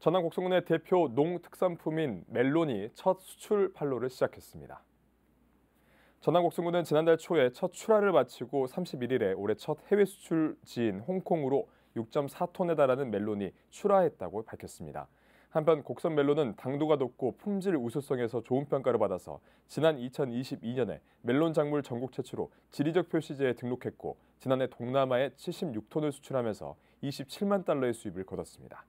전남 곡성군의 대표 농특산품인 멜론이 첫 수출 판로를 시작했습니다. 전남 곡성군은 지난달 초에 첫 출하를 마치고 31일에 올해 첫 해외 수출지인 홍콩으로 6.4톤에 달하는 멜론이 출하했다고 밝혔습니다. 한편 곡선 멜론은 당도가 높고 품질 우수성에서 좋은 평가를 받아서 지난 2022년에 멜론 작물 전국 최초로 지리적 표시제에 등록했고 지난해 동남아에 76톤을 수출하면서 27만 달러의 수입을 거뒀습니다.